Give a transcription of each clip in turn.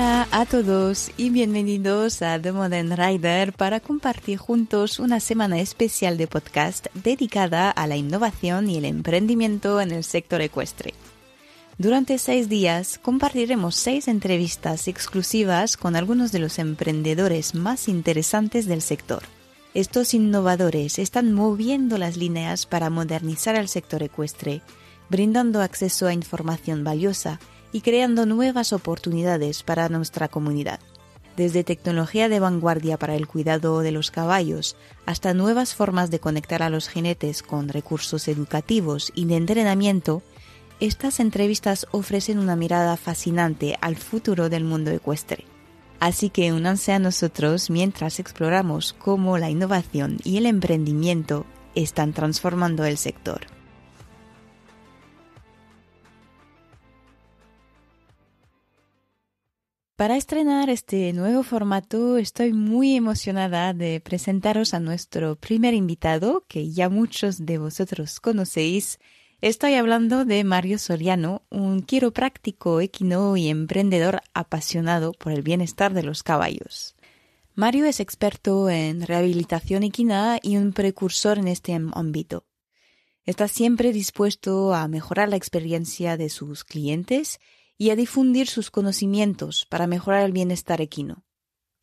Hola a todos y bienvenidos a The Modern Rider para compartir juntos una semana especial de podcast dedicada a la innovación y el emprendimiento en el sector ecuestre. Durante seis días compartiremos seis entrevistas exclusivas con algunos de los emprendedores más interesantes del sector. Estos innovadores están moviendo las líneas para modernizar el sector ecuestre, brindando acceso a información valiosa y creando nuevas oportunidades para nuestra comunidad. Desde tecnología de vanguardia para el cuidado de los caballos hasta nuevas formas de conectar a los jinetes con recursos educativos y de entrenamiento, estas entrevistas ofrecen una mirada fascinante al futuro del mundo ecuestre. Así que únanse a nosotros mientras exploramos cómo la innovación y el emprendimiento están transformando el sector. Para estrenar este nuevo formato estoy muy emocionada de presentaros a nuestro primer invitado que ya muchos de vosotros conocéis. Estoy hablando de Mario Soriano, un quiropráctico equino y emprendedor apasionado por el bienestar de los caballos. Mario es experto en rehabilitación equina y un precursor en este ámbito. Está siempre dispuesto a mejorar la experiencia de sus clientes y a difundir sus conocimientos para mejorar el bienestar equino.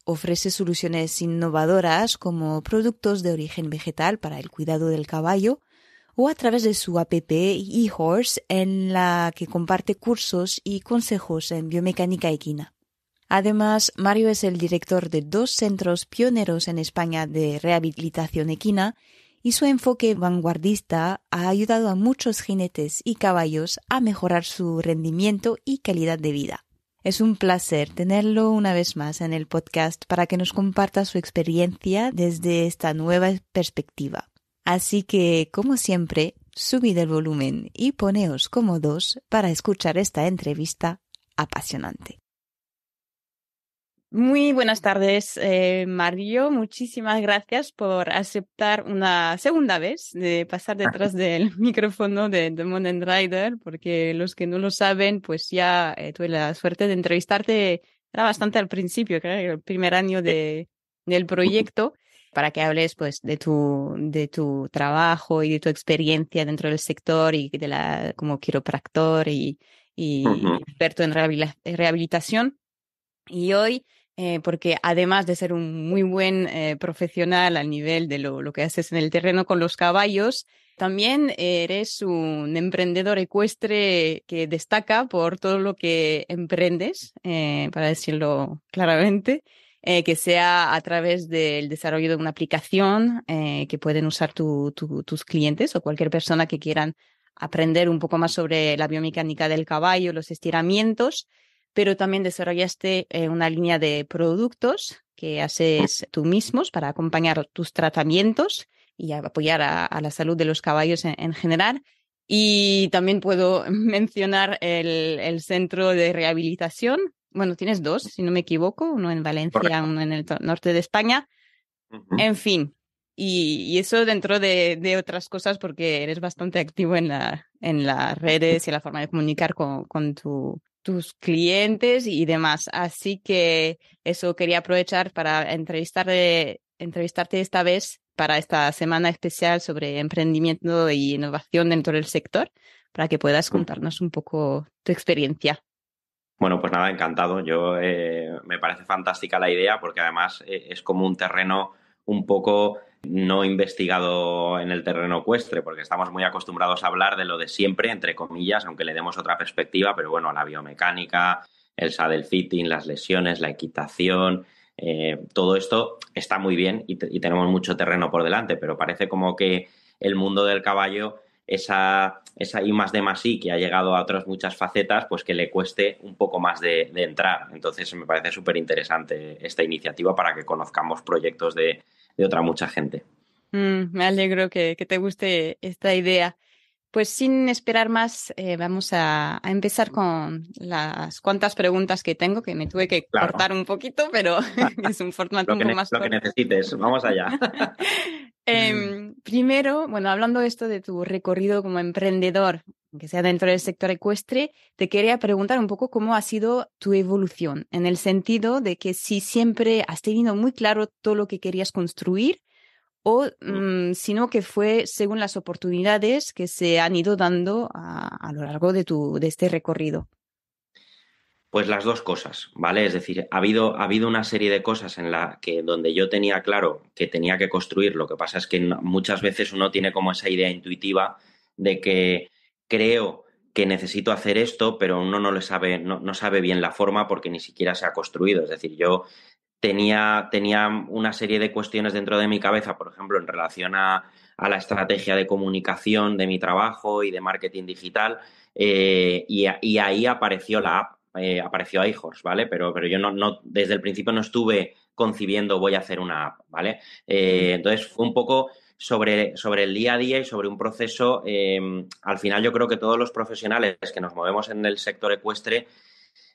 Ofrece soluciones innovadoras como productos de origen vegetal para el cuidado del caballo o a través de su app eHorse en la que comparte cursos y consejos en biomecánica equina. Además, Mario es el director de dos centros pioneros en España de rehabilitación equina y su enfoque vanguardista ha ayudado a muchos jinetes y caballos a mejorar su rendimiento y calidad de vida. Es un placer tenerlo una vez más en el podcast para que nos comparta su experiencia desde esta nueva perspectiva. Así que, como siempre, subid el volumen y poneos cómodos para escuchar esta entrevista apasionante. Muy buenas tardes, eh, Mario. Muchísimas gracias por aceptar una segunda vez de pasar detrás del micrófono de The and Rider, porque los que no lo saben, pues ya eh, tuve la suerte de entrevistarte, era bastante al principio, creo, el primer año de, del proyecto, para que hables pues de tu, de tu trabajo y de tu experiencia dentro del sector y de la, como quiropractor y, y experto en rehabilitación. Y hoy eh, porque además de ser un muy buen eh, profesional al nivel de lo, que haces en el terreno con los caballos, también eres un emprendedor ecuestre que destaca por todo lo que emprendes, eh, para decirlo claramente. que sea a través del desarrollo de una aplicación que pueden usar tus clientes o cualquier persona que quieran aprender un poco más sobre la biomecánica del caballo, los estiramientos pero también desarrollaste eh, una línea de productos que haces tú mismos para acompañar tus tratamientos y apoyar a, la salud de los caballos en, general. Y también puedo mencionar el, centro de rehabilitación. Bueno, tienes dos, si no me equivoco, uno en Valencia, uno en el norte de España. En fin, y, eso dentro de, otras cosas porque eres bastante activo en, las redes y en la forma de comunicar con, con tu tus clientes y demás. Así que eso quería aprovechar para entrevistarte, entrevistarte esta vez para esta semana especial sobre emprendimiento e innovación dentro del sector, para que puedas mm. contarnos un poco tu experiencia. Bueno, pues nada, encantado. Yo eh, me parece fantástica la idea porque además eh, es como un terreno un poco no investigado en el terreno ecuestre, porque estamos muy acostumbrados a hablar de lo de siempre, entre comillas, aunque le demos otra perspectiva, pero bueno, la biomecánica, el saddle fitting, las lesiones, la equitación, eh, todo esto está muy bien y, tenemos mucho terreno por delante, pero parece como que el mundo del caballo, esa, esa I más de más I que ha llegado a otras muchas facetas, pues que le cueste un poco más de entrar. Entonces me parece súper interesante esta iniciativa para que conozcamos proyectos de, de otra mucha gente. Mm, me alegro que, te guste esta idea. Pues sin esperar más, eh, vamos a, empezar con las cuantas preguntas que tengo, que me tuve que cortar un poquito, pero es un formato un más corto. Lo que necesites, vamos allá. Em, primero, bueno, hablando esto de tu recorrido como emprendedor, que sea dentro del sector ecuestre, te quería preguntar un poco cómo ha sido tu evolución, en el sentido de que si siempre has tenido muy claro todo lo que querías construir o mm, si no que fue según las oportunidades que se han ido dando a, a lo largo de, tu, de este recorrido. Pues las dos cosas, ¿vale? Es decir, ha habido, ha habido una serie de cosas en la que donde yo tenía claro que tenía que construir, lo que pasa es que muchas veces uno tiene como esa idea intuitiva de que creo que necesito hacer esto, pero uno no le sabe, no, sabe bien la forma porque ni siquiera se ha construido. Es decir, yo tenía, tenía una serie de cuestiones dentro de mi cabeza, por ejemplo, en relación a, la estrategia de comunicación de mi trabajo y de marketing digital, eh, y, ahí apareció la app, eh, apareció iHorse, ¿vale? Pero, pero yo no, desde el principio no estuve concibiendo voy a hacer una app, ¿vale? Eh, entonces fue un poco sobre, el día a día y sobre un proceso. Eh, al final yo creo que todos los profesionales que nos movemos en el sector ecuestre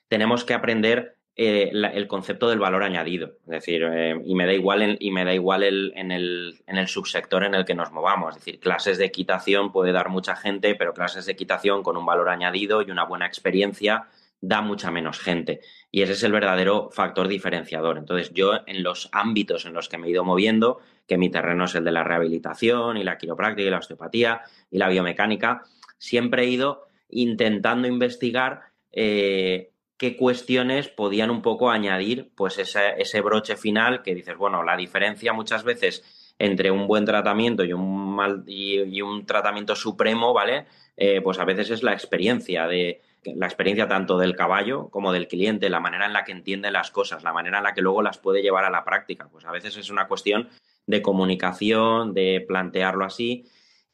tenemos que aprender eh, el concepto del valor añadido. Es decir, eh, y me da igual, y me da igual el, en, el, en, el, subsector en el que nos movamos. Es decir, clases de equitación puede dar mucha gente, pero clases de equitación con un valor añadido y una buena experiencia da mucha menos gente. Y ese es el verdadero factor diferenciador. Entonces, yo en los ámbitos en los que me he ido moviendo, que mi terreno es el de la rehabilitación y la quiropráctica y la osteopatía y la biomecánica, siempre he ido intentando investigar eh, qué cuestiones podían un poco añadir pues ese, broche final que dices, bueno, la diferencia muchas veces entre un buen tratamiento y un, mal, y, un tratamiento supremo, ¿vale? Eh, pues a veces es la experiencia de, la experiencia tanto del caballo como del cliente, la manera en la que entiende las cosas, la manera en la que luego las puede llevar a la práctica. Pues a veces es una cuestión de comunicación, de plantearlo así.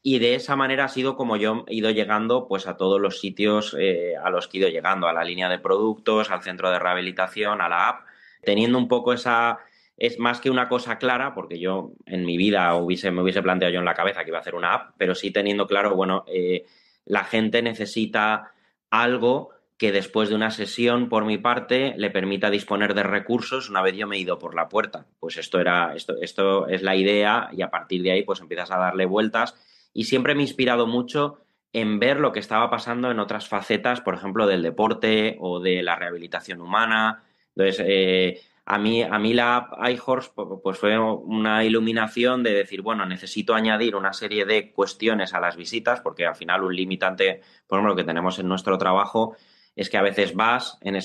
Y de esa manera ha sido como yo he ido llegando pues a todos los sitios eh, a los que he ido llegando, a la línea de productos, al centro de rehabilitación, a la app, teniendo un poco esa, es más que una cosa clara, porque yo en mi vida hubiese, me hubiese planteado yo en la cabeza que iba a hacer una app, pero sí teniendo claro, bueno, eh, la gente necesita algo que después de una sesión por mi parte le permita disponer de recursos una vez yo me he ido por la puerta. Pues esto era, esto, esto es la idea y a partir de ahí pues empiezas a darle vueltas y siempre me he inspirado mucho en ver lo que estaba pasando en otras facetas, por ejemplo, del deporte o de la rehabilitación humana. Entonces, eh, a mí, a la app iHorse pues fue una iluminación de decir, bueno, necesito añadir una serie de cuestiones a las visitas, porque al final un limitante, por ejemplo, que tenemos en nuestro trabajo es que a veces vas, en el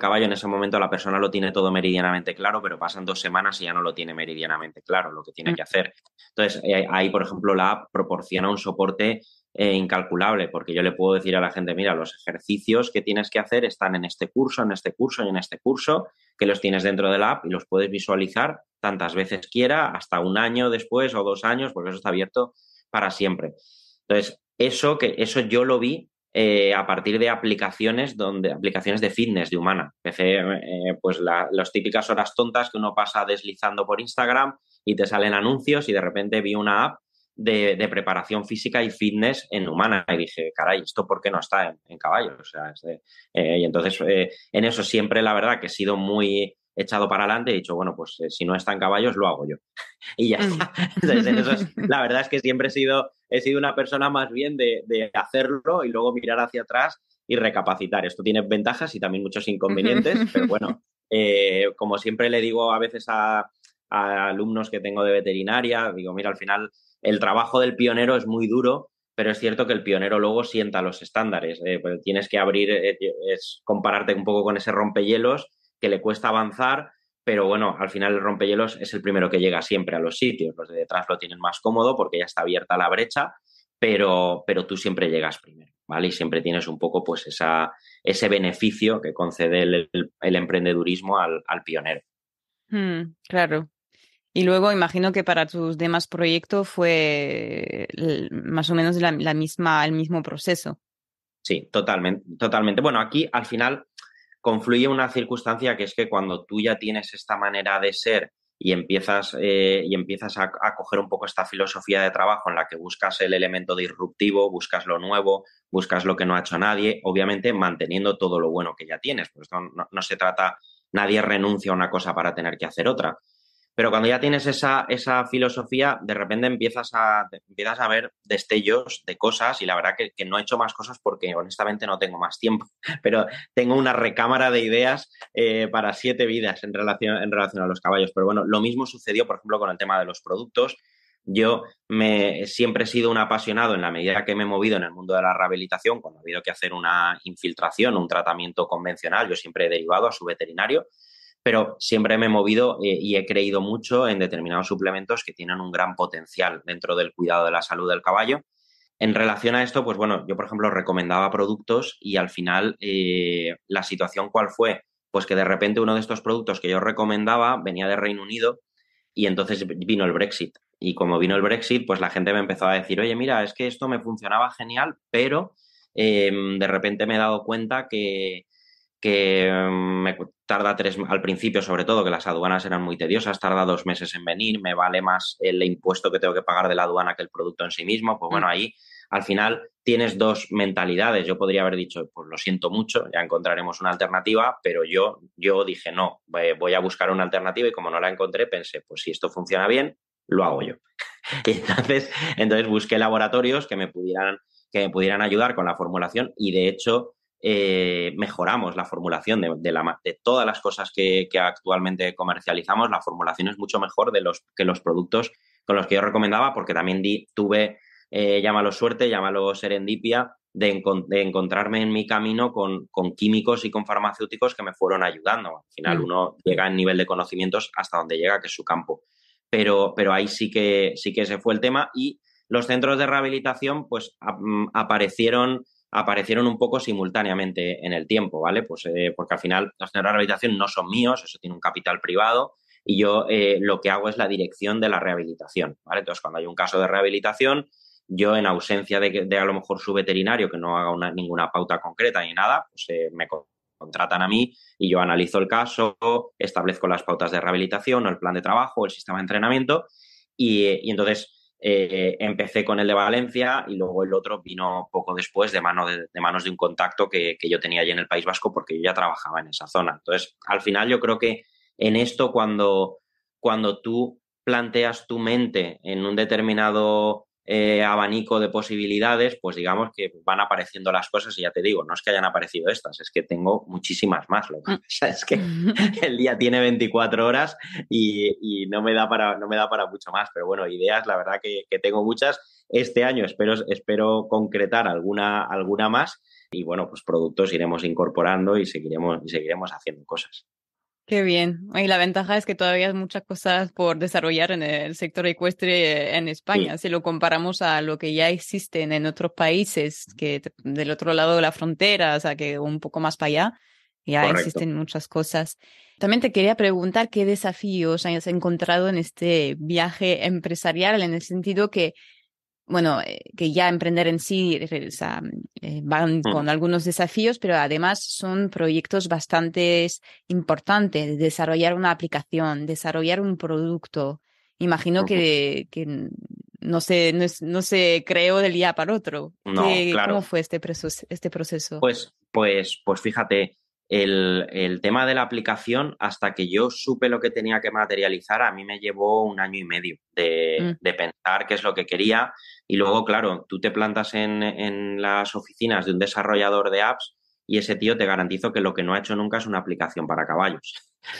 caballo, en ese momento la persona lo tiene todo meridianamente claro, pero pasan dos semanas y ya no lo tiene meridianamente claro lo que tiene mm. que hacer. Entonces, eh, ahí, por ejemplo, la app proporciona un soporte eh, incalculable, porque yo le puedo decir a la gente, mira, los ejercicios que tienes que hacer están en este curso, en este curso y en este curso, que los tienes dentro de la app y los puedes visualizar tantas veces quiera, hasta un año después o dos años, porque eso está abierto para siempre. Entonces, eso que eso yo lo vi eh, a partir de aplicaciones donde aplicaciones de fitness de humana. Eh, pues las típicas horas tontas que uno pasa deslizando por Instagram y te salen anuncios y de repente vi una app de, preparación física y fitness en humana y dije, caray, ¿esto por qué no está en, caballos? Eh, y entonces en eso siempre la verdad que he sido muy echado para adelante y he dicho, bueno, pues si no está en caballos lo hago yo. y ya mm. está. la verdad es que siempre he sido he sido una persona más bien de, hacerlo y luego mirar hacia atrás y recapacitar. Esto tiene ventajas y también muchos inconvenientes, pero bueno, eh, como siempre le digo a veces a, alumnos que tengo de veterinaria, digo, mira, al final el trabajo del pionero es muy duro, pero es cierto que el pionero luego sienta los estándares. Eh, pues tienes que abrir, eh, es compararte un poco con ese rompehielos que le cuesta avanzar, pero bueno, al final el rompehielos es el primero que llega siempre a los sitios. Los de detrás lo tienen más cómodo porque ya está abierta la brecha, pero, pero tú siempre llegas primero, ¿vale? Y siempre tienes un poco pues esa, ese beneficio que concede el, emprendedurismo al, al pionero. Hmm, claro. Y luego imagino que para tus demás proyectos fue más o menos la misma, el mismo proceso. Sí, totalmente, totalmente. Bueno, aquí al final confluye una circunstancia que es que cuando tú ya tienes esta manera de ser y empiezas, eh, y empiezas a, coger un poco esta filosofía de trabajo en la que buscas el elemento disruptivo, buscas lo nuevo, buscas lo que no ha hecho nadie, obviamente manteniendo todo lo bueno que ya tienes. pues no se trata, nadie renuncia a una cosa para tener que hacer otra, pero cuando ya tienes esa, filosofía, de repente empiezas a, empiezas a ver destellos de cosas y la verdad que, no he hecho más cosas porque honestamente no tengo más tiempo, pero tengo una recámara de ideas eh, para siete vidas en relación, en relación a los caballos. Pero bueno, lo mismo sucedió, por ejemplo, con el tema de los productos. Yo me, siempre he sido un apasionado en la medida que me he movido en el mundo de la rehabilitación, cuando he habido que hacer una infiltración, un tratamiento convencional, yo siempre he derivado a su veterinario pero siempre me he movido eh, y he creído mucho en determinados suplementos que tienen un gran potencial dentro del cuidado de la salud del caballo. En relación a esto, pues bueno, yo por ejemplo recomendaba productos y al final eh, la situación cuál fue, pues que de repente uno de estos productos que yo recomendaba venía de Reino Unido y entonces vino el Brexit. Y como vino el Brexit, pues la gente me empezó a decir, oye, mira, es que esto me funcionaba genial, pero em, de repente me he dado cuenta que, que em, me tarda tres, al principio sobre todo, que las aduanas eran muy tediosas, tarda dos meses en venir, me vale más el impuesto que tengo que pagar de la aduana que el producto en sí mismo, pues bueno, mm. ahí al final tienes dos mentalidades. Yo podría haber dicho, pues lo siento mucho, ya encontraremos una alternativa, pero yo, yo dije, no, voy a buscar una alternativa y como no la encontré, pensé, pues si esto funciona bien, lo hago yo. entonces, entonces busqué laboratorios que me pudieran que me pudieran ayudar con la formulación y de hecho eh, mejoramos la formulación de, la, de todas las cosas que, actualmente comercializamos. La formulación es mucho mejor de los, que los productos con los que yo recomendaba, porque también tuve, eh, llámalo suerte, llámalo serendipia, de, encontrarme en mi camino con, químicos y con farmacéuticos que me fueron ayudando. Al final mm. uno llega en nivel de conocimientos hasta donde llega, que es su campo. Pero, pero ahí sí que, sí que ese fue el tema y los centros de rehabilitación pues mm, aparecieron aparecieron un poco simultáneamente en el tiempo, ¿vale? Pues eh, porque al final los centros de rehabilitación no son míos, eso tiene un capital privado y yo eh, lo que hago es la dirección de la rehabilitación, ¿vale? Entonces, cuando hay un caso de rehabilitación, yo en ausencia de, de a lo mejor su veterinario que no haga ninguna pauta concreta ni nada, pues eh, me contratan a mí y yo analizo el caso, establezco las pautas de rehabilitación, el plan de trabajo, el sistema de entrenamiento y, y entonces eh, empecé con el de Valencia y luego el otro vino poco después de, mano de, manos de un contacto que, yo tenía allí en el País Vasco porque yo ya trabajaba en esa zona. Entonces, al final yo creo que en esto cuando, cuando tú planteas tu mente en un determinado eh, abanico de posibilidades, pues digamos que van apareciendo las cosas y ya te digo, no es que hayan aparecido estas, es que tengo muchísimas más. Lo que ah. es que el día tiene 24 horas y, no, me da para, no me da para mucho más, pero bueno, ideas, la verdad que, tengo muchas. Este año espero, espero concretar alguna, alguna más y bueno, pues productos iremos incorporando y seguiremos, y seguiremos haciendo cosas. Qué bien. Y la ventaja es que todavía hay muchas cosas por desarrollar en el sector ecuestre en España, si lo comparamos a lo que ya existe en otros países, que del otro lado de la frontera, o sea, que un poco más para allá, ya existen muchas cosas. También te quería preguntar qué desafíos hayas encontrado en este viaje empresarial, en el sentido que bueno, eh, que ya emprender en sí eh, van mm. con algunos desafíos, pero además son proyectos bastante importantes, desarrollar una aplicación, desarrollar un producto. Imagino que, que, no se, no, se creó del día para otro. ¿Cómo fue este proceso, este proceso? Pues, pues, pues fíjate, el, tema de la aplicación, hasta que yo supe lo que tenía que materializar, a mí me llevó un año y medio de, mm. pensar qué es lo que quería. Y luego, claro, tú te plantas en, las oficinas de un desarrollador de apps y ese tío te garantizo que lo que no ha hecho nunca es una aplicación para caballos.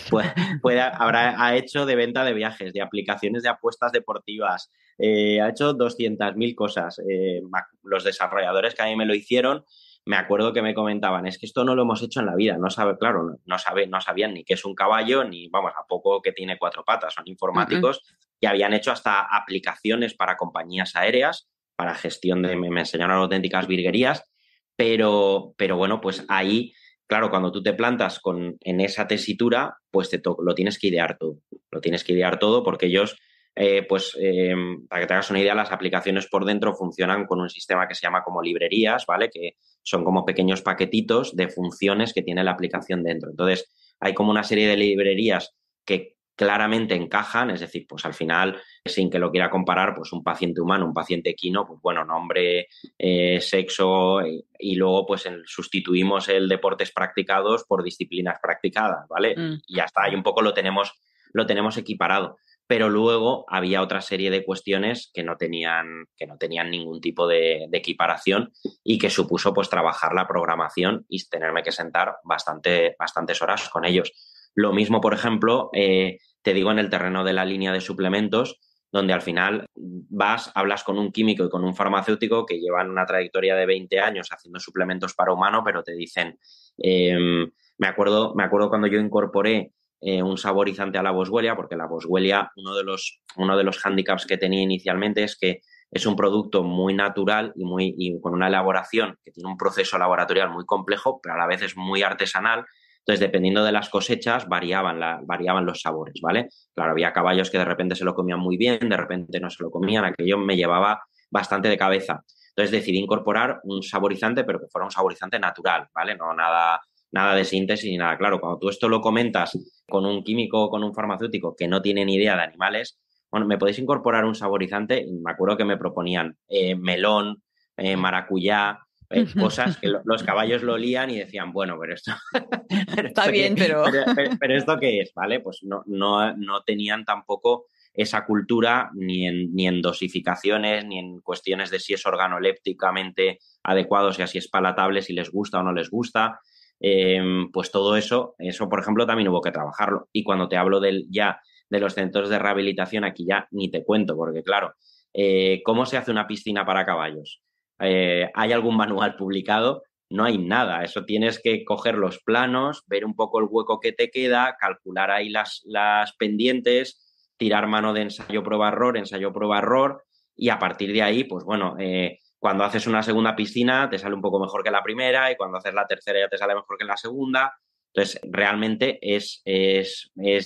Pues, ha hecho de venta de viajes, de aplicaciones de apuestas deportivas, eh, ha hecho 200.000 cosas. Eh, los desarrolladores que a mí me lo hicieron me acuerdo que me comentaban, es que esto no lo hemos hecho en la vida, no sabe, claro, no, sabe, no sabían ni qué es un caballo, ni vamos, a poco que tiene cuatro patas, son informáticos y habían hecho hasta aplicaciones para compañías aéreas, para gestión de, me, enseñaron auténticas virguerías, pero, pero bueno, pues ahí, claro, cuando tú te plantas con, en esa tesitura, pues te lo tienes que idear tú, lo tienes que idear todo porque ellos eh, pues eh, para que te hagas una idea, las aplicaciones por dentro funcionan con un sistema que se llama como librerías, ¿vale? Que son como pequeños paquetitos de funciones que tiene la aplicación dentro. Entonces, hay como una serie de librerías que claramente encajan, es decir, pues al final, sin que lo quiera comparar, pues un paciente humano, un paciente equino, pues bueno, nombre, eh, sexo, y, luego pues sustituimos el deportes practicados por disciplinas practicadas, ¿vale? Mm. Y hasta ahí un poco lo tenemos, lo tenemos equiparado pero luego había otra serie de cuestiones que no tenían, que no tenían ningún tipo de, equiparación y que supuso pues trabajar la programación y tenerme que sentar bastante, bastantes horas con ellos. Lo mismo, por ejemplo, eh, te digo en el terreno de la línea de suplementos, donde al final vas, hablas con un químico y con un farmacéutico que llevan una trayectoria de 20 años haciendo suplementos para humano, pero te dicen, em, me, acuerdo, me acuerdo cuando yo incorporé eh, un saborizante a la boswellia, porque la boswellia, uno de los, uno de los hándicaps que tenía inicialmente es que es un producto muy natural y, muy, y con una elaboración que tiene un proceso laboratorial muy complejo, pero a la vez es muy artesanal. Entonces, dependiendo de las cosechas, variaban, la, variaban los sabores, ¿vale? Claro, había caballos que de repente se lo comían muy bien, de repente no se lo comían, aquello me llevaba bastante de cabeza. Entonces decidí incorporar un saborizante, pero que fuera un saborizante natural, ¿vale? No nada nada de síntesis ni nada. Claro, cuando tú esto lo comentas con un químico o con un farmacéutico que no tiene ni idea de animales, bueno, me podéis incorporar un saborizante, me acuerdo que me proponían eh, melón, eh, maracuyá, eh, cosas que los caballos lo olían y decían, bueno, pero esto... Está bien, pero... pero... esto qué es? ¿Vale? Pues no, no, no tenían tampoco esa cultura ni en, ni en, dosificaciones, ni en cuestiones de si es organolépticamente adecuado, o así si es palatable, si les gusta o no les gusta. Em, pues todo eso, eso por ejemplo también hubo que trabajarlo. Y cuando te hablo del, ya de los centros de rehabilitación, aquí ya ni te cuento, porque claro, eh, ¿cómo se hace una piscina para caballos? Eh, ¿Hay algún manual publicado? No hay nada, eso tienes que coger los planos, ver un poco el hueco que te queda, calcular ahí las, pendientes, tirar mano de ensayo, prueba, error, ensayo, prueba, error, y a partir de ahí, pues bueno, eh, cuando haces una segunda piscina te sale un poco mejor que la primera y cuando haces la tercera ya te sale mejor que la segunda. Entonces, realmente es,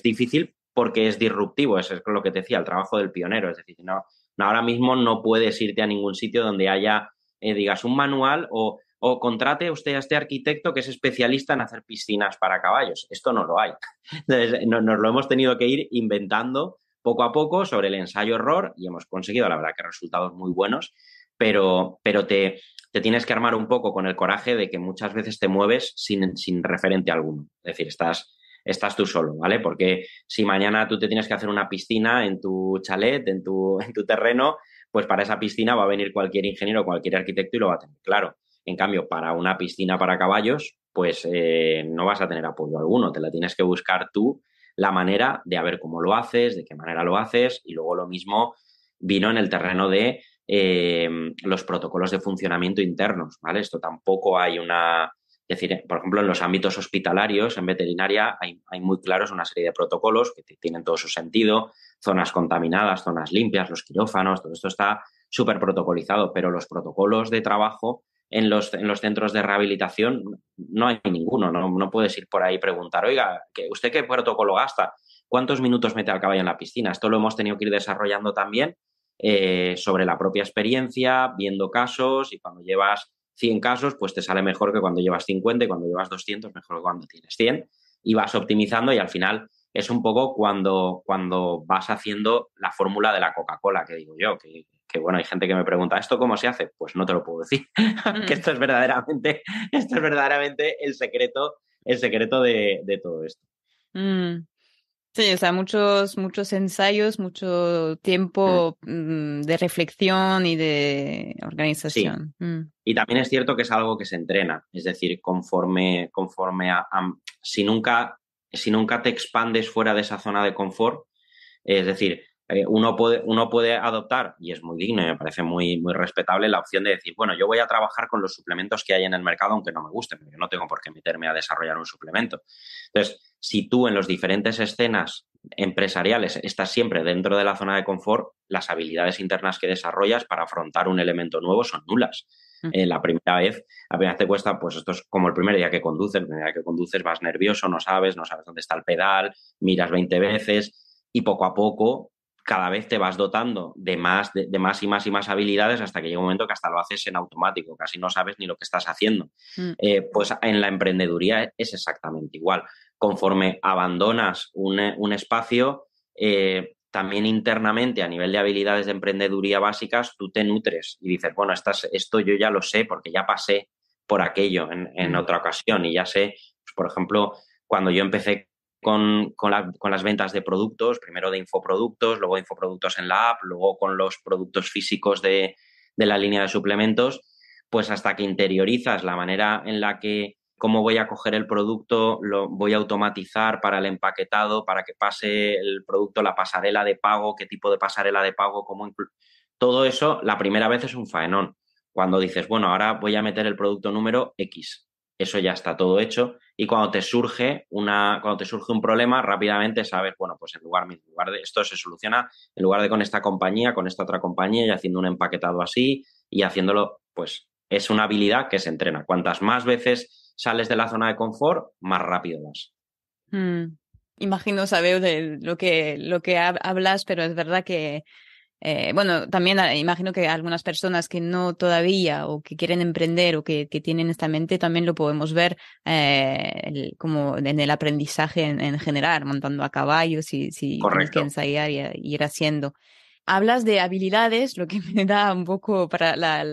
difícil porque es disruptivo, eso es lo que te decía, el trabajo del pionero. Es decir, no, no ahora mismo no puedes irte a ningún sitio donde haya, eh, digas, un manual o, o, contrate usted a este arquitecto que es especialista en hacer piscinas para caballos. Esto no lo hay. Entonces, nos lo hemos tenido que ir inventando poco a poco sobre el ensayo-error y hemos conseguido, la verdad, que resultados muy buenos pero, pero te, tienes que armar un poco con el coraje de que muchas veces te mueves sin, referente alguno. Es decir, estás, estás tú solo, ¿vale? Porque si mañana tú te tienes que hacer una piscina en tu chalet, en tu, en tu terreno, pues para esa piscina va a venir cualquier ingeniero, cualquier arquitecto y lo va a tener claro. En cambio, para una piscina para caballos, pues eh, no vas a tener apoyo alguno, te la tienes que buscar tú la manera de a ver cómo lo haces, de qué manera lo haces y luego lo mismo vino en el terreno de Em, los protocolos de funcionamiento internos, ¿vale? Esto tampoco hay una... decir, por ejemplo, en los ámbitos hospitalarios, en veterinaria, hay, muy claros una serie de protocolos que tienen todo su sentido, zonas contaminadas, zonas limpias, los quirófanos, todo esto está súper protocolizado, pero los protocolos de trabajo en los, centros de rehabilitación no hay ninguno, no, no puedes ir por ahí y preguntar, oiga, ¿usted qué protocolo gasta? ¿Cuántos minutos mete al caballo en la piscina? Esto lo hemos tenido que ir desarrollando también eh, sobre la propia experiencia, viendo casos y cuando llevas 100 casos, pues te sale mejor que cuando llevas 50 y cuando llevas 200, mejor que cuando tienes 100 y vas optimizando y al final es un poco cuando, cuando vas haciendo la fórmula de la Coca-Cola, que digo yo, que, bueno, hay gente que me pregunta, ¿esto cómo se hace? Pues no te lo puedo decir, que mm. esto es verdaderamente, esto es verdaderamente el secreto, el secreto de, todo esto. Mm. Sí, o sea, muchos, muchos ensayos, mucho tiempo mm, de reflexión y de organización. Mm. Y también es cierto que es algo que se entrena, es decir, conforme, conforme a, nunca, si nunca te expandes fuera de esa zona de confort, es decir, eh, uno, puede, uno puede adoptar, y es muy digno y me parece muy, muy respetable, la opción de decir, bueno, yo voy a trabajar con los suplementos que hay en el mercado, aunque no me gusten, porque no tengo por qué meterme a desarrollar un suplemento. Entonces, si tú en las diferentes escenas empresariales estás siempre dentro de la zona de confort, las habilidades internas que desarrollas para afrontar un elemento nuevo son nulas. Mm. Eh, la primera vez, apenas te cuesta, pues esto es como el primer día que conduces, el primer día que conduces vas nervioso, no sabes, no sabes dónde está el pedal, miras 20 veces y poco a poco cada vez te vas dotando de más, de, más y más y más habilidades hasta que llega un momento que hasta lo haces en automático, casi no sabes ni lo que estás haciendo. Mm. Eh, pues en la emprendeduría es exactamente igual. Conforme abandonas un, eh, espacio, eh, también internamente a nivel de habilidades de emprendeduría básicas, tú te nutres y dices, bueno, esto yo ya lo sé porque ya pasé por aquello en, mm. otra ocasión y ya sé, pues, por ejemplo, cuando yo empecé con, las ventas de productos, primero de infoproductos, luego infoproductos en la app, luego con los productos físicos de, la línea de suplementos, pues hasta que interiorizas la manera en la que cómo voy a coger el producto, lo voy a automatizar para el empaquetado, para que pase el producto, la pasarela de pago, qué tipo de pasarela de pago, cómo todo eso la primera vez es un faenón. Cuando dices, bueno, ahora voy a meter el producto número X, eso ya está todo hecho. Y cuando te surge una, cuando te surge un problema, rápidamente sabes, bueno, pues en lugar, en lugar de esto se soluciona, en lugar de con esta compañía, con esta otra compañía, y haciendo un empaquetado así, y haciéndolo, pues es una habilidad que se entrena. Cuantas más veces sales de la zona de confort, más rápido vas. Hmm. Imagino, saber de lo que, lo que hablas, pero es verdad que eh, bueno, también ah, imagino que algunas personas que no todavía o que quieren emprender o que, tienen esta mente también lo podemos ver eh, como en el aprendizaje en, general, montando a caballo, si, si tienes que ensayar y, ir haciendo. Hablas de habilidades, lo que me da un poco para la,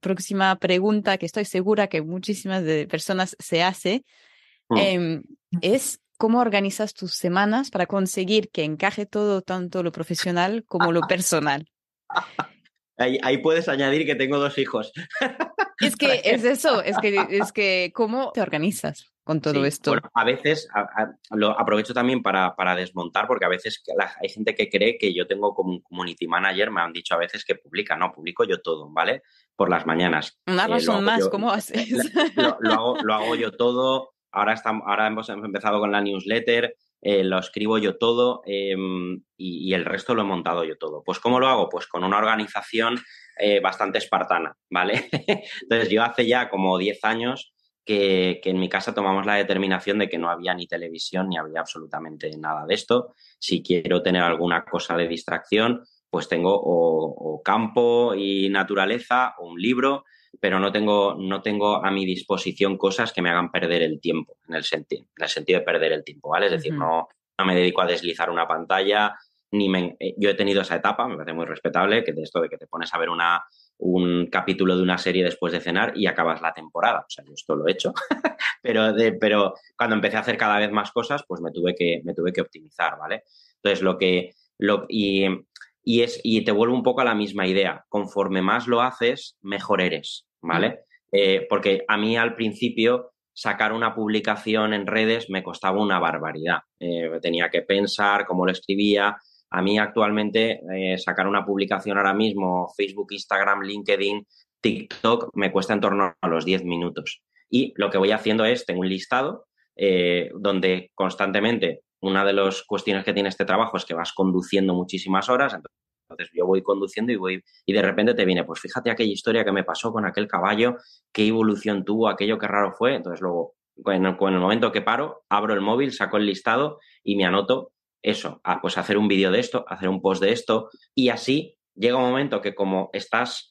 próxima pregunta que estoy segura que muchísimas personas se hace, mm. em, es cómo organizas tus semanas para conseguir que encaje todo, tanto lo profesional como lo personal. Ahí, puedes añadir que tengo dos hijos. Es que es eso, es que, es que cómo te organizas con todo esto. a veces lo aprovecho también para, desmontar, porque a veces hay gente que cree que yo tengo como un community manager, me han dicho a veces que publica, no, publico yo todo, ¿vale? Por las mañanas. Una eh, razón más, ¿cómo eh, haces? lo hago yo todo, ahora, ahora hemos empezado con la newsletter, eh, lo escribo yo todo em, y, el resto lo he montado yo todo. Pues ¿cómo lo hago? Pues con una organización eh, bastante espartana, ¿vale? Entonces yo hace ya como 10 años que, en mi casa tomamos la determinación de que no había ni televisión ni había absolutamente nada de esto. Si quiero tener alguna cosa de distracción, pues tengo o campo y naturaleza o un libro pero no tengo, a mi disposición cosas que me hagan perder el tiempo, en el, sentido, el sentido de perder el tiempo, ¿vale? Es decir, no, no me dedico a deslizar una pantalla, ni me, eh, yo he tenido esa etapa, me parece muy respetable, que de esto de que te pones a ver un capítulo de una serie después de cenar y acabas la temporada. O sea, yo esto lo he hecho, pero, cuando empecé a hacer cada vez más cosas, pues me tuve que, me tuve que optimizar, ¿vale? Entonces, lo que... Y, es, y te vuelvo un poco a la misma idea. Conforme más lo haces, mejor eres, ¿vale? Mm. Eh, porque a mí al principio sacar una publicación en redes me costaba una barbaridad. Eh, tenía que pensar cómo lo escribía. A mí actualmente eh, sacar una publicación ahora mismo, Facebook, Instagram, LinkedIn, TikTok, me cuesta en torno a los 10 minutos. Y lo que voy haciendo es, tengo un listado donde constantemente una de las cuestiones que tiene este trabajo es que vas conduciendo muchísimas horas, entonces yo voy conduciendo y voy y de repente te viene, pues fíjate aquella historia que me pasó con aquel caballo, qué evolución tuvo, aquello que raro fue, entonces luego en el, momento que paro, abro el móvil, saco el listado y me anoto eso, a, ah, pues hacer un vídeo de esto, hacer un post de esto y así llega un momento que como estás,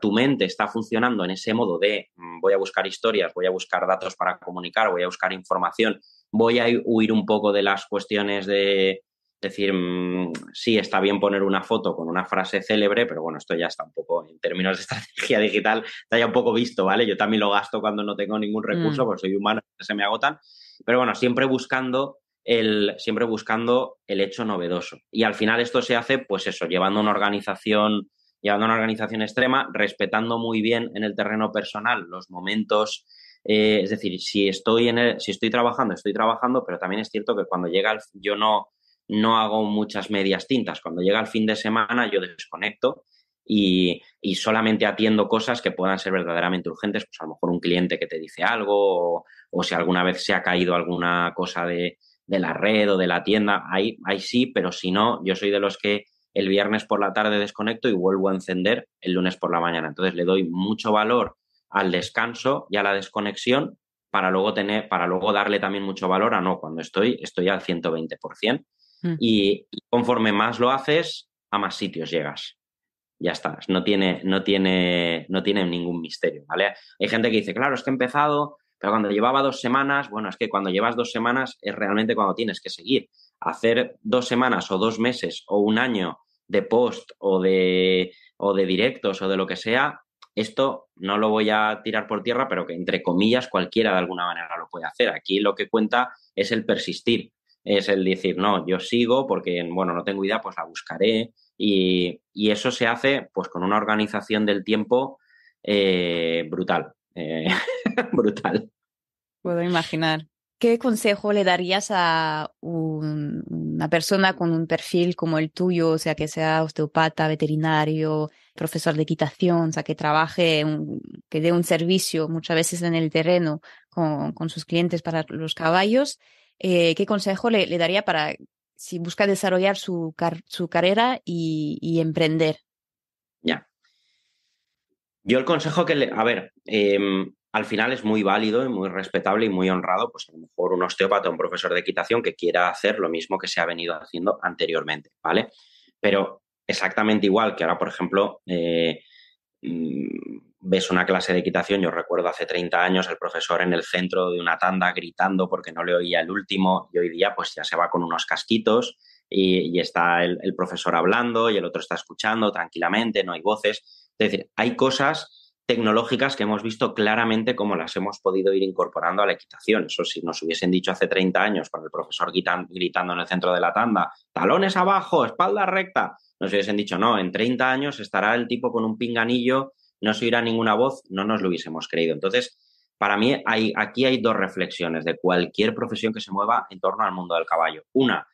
tu mente está funcionando en ese modo de mm, voy a buscar historias, voy a buscar datos para comunicar, voy a buscar información, voy a huir un poco de las cuestiones de decir, mm, sí, está bien poner una foto con una frase célebre, pero bueno, esto ya está un poco, en términos de estrategia digital, está ya un poco visto, ¿vale? Yo también lo gasto cuando no tengo ningún recurso, mm. porque soy humano, se me agotan, pero bueno, siempre buscando el, siempre buscando el hecho novedoso. Y al final esto se hace, pues eso, llevando una organización, llevando una organización extrema, respetando muy bien en el terreno personal los momentos. Eh, es decir, si estoy en si estoy trabajando, estoy trabajando, pero también es cierto que cuando llega yo no, no hago muchas medias tintas. Cuando llega el fin de semana, yo desconecto y, solamente atiendo cosas que puedan ser verdaderamente urgentes, pues a lo mejor un cliente que te dice algo o si alguna vez se ha caído alguna cosa de, de la red o de la tienda, ahí, sí, pero si no, yo soy de los que el viernes por la tarde desconecto y vuelvo a encender el lunes por la mañana. Entonces le doy mucho valor al descanso y a la desconexión para luego tener, para luego darle también mucho valor a no, cuando estoy, estoy al 120%. Mm. Y conforme más lo haces, a más sitios llegas. Ya está no tiene, no tiene, no tiene ningún misterio, ¿vale? Hay gente que dice, claro, es que he empezado pero cuando llevaba dos semanas, bueno, es que cuando llevas dos semanas es realmente cuando tienes que seguir. Hacer dos semanas o dos meses o un año de post o de, o de directos o de lo que sea, esto no lo voy a tirar por tierra, pero que entre comillas cualquiera de alguna manera lo puede hacer. Aquí lo que cuenta es el persistir, es el decir, no, yo sigo porque, bueno, no tengo idea, pues la buscaré. Y, y eso se hace pues con una organización del tiempo eh, brutal. Eh, brutal. Puedo imaginar. ¿Qué consejo le darías a una persona con un perfil como el tuyo, o sea, que sea osteopata, veterinario, profesor de equitación, o sea, que trabaje, que dé un servicio muchas veces en el terreno con, sus clientes para los caballos? Eh, ¿Qué consejo le, daría para si busca desarrollar su, carrera y emprender yo el consejo que le. A ver, em, al final es muy válido y muy respetable y muy honrado, pues a lo mejor un osteópata, un profesor de equitación que quiera hacer lo mismo que se ha venido haciendo anteriormente, ¿vale? Pero exactamente igual que ahora, por ejemplo, eh, mm, ves una clase de equitación, yo recuerdo hace 30 años el profesor en el centro de una tanda gritando porque no le oía el último y hoy día pues ya se va con unos casquitos, y, está el, profesor hablando y el otro está escuchando tranquilamente, no hay voces. Es decir, hay cosas tecnológicas que hemos visto claramente cómo las hemos podido ir incorporando a la equitación. Eso si nos hubiesen dicho hace 30 años con el profesor gritando en el centro de la tanda, talones abajo, espalda recta, nos hubiesen dicho, no, en 30 años estará el tipo con un pinganillo, no se oirá ninguna voz, no nos lo hubiésemos creído. Entonces, para mí hay, aquí hay dos reflexiones de cualquier profesión que se mueva en torno al mundo del caballo. Una,